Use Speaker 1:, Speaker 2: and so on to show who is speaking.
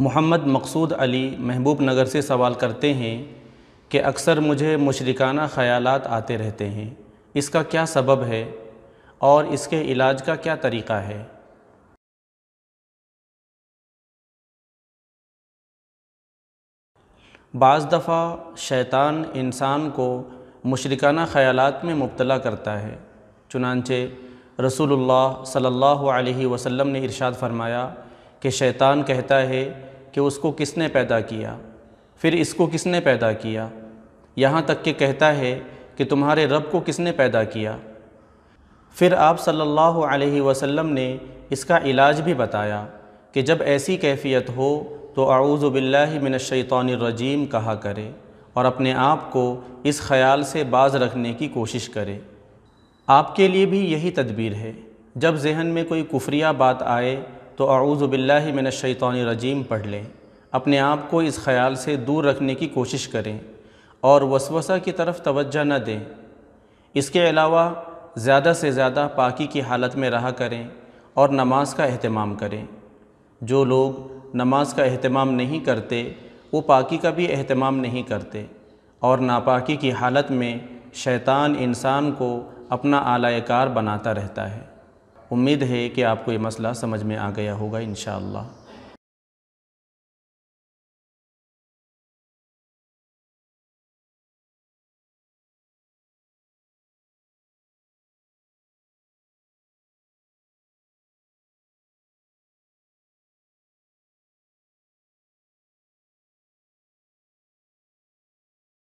Speaker 1: मोहम्मद मकसूद अली महबूब नगर से सवाल करते हैं कि अक्सर मुझे मुशरिकाना ख़्याल आते रहते हैं इसका क्या सबब है और इसके
Speaker 2: इलाज का क्या तरीक़ा है बाज़ दफ़ा शैतान इंसान
Speaker 1: को मुशरिकाना ख़्याल में मुबतला करता है चुनानचे रसूलुल्लाह सल्लल्लाहु अलैहि वसल्लम ने इरशाद फरमाया कि शैतान कहता है कि उसको किसने पैदा किया फिर इसको किसने पैदा किया यहाँ तक कि कहता है कि तुम्हारे रब को किसने पैदा किया फिर आप सल्लल्लाहु अलैहि वसल्लम ने इसका इलाज भी बताया कि जब ऐसी कैफियत हो तो आऊज़बिल्लिमिनशैतरजीम कहा करे और अपने आप को इस ख्याल से बाज़ रखने की कोशिश करे आपके लिए भी यही तदबीर है जब जहन में कोई कुफ्रिया बात आए तो रजीम पढ़ लें अपने आप को इस ख्याल से दूर रखने की कोशिश करें और वसवसा की तरफ तवज्जो न दें इसके अलावा ज़्यादा से ज़्यादा पाकि की हालत में रहा करें और नमाज का अहतमाम करें जो लोग नमाज का अहतमाम नहीं करते वो पाकि का भी अहतमाम नहीं करते और नापाकी की हालत में शैतान इंसान को अपना आलायकार बनाता रहता है
Speaker 2: उम्मीद है कि आपको ये मसला समझ में आ गया होगा इन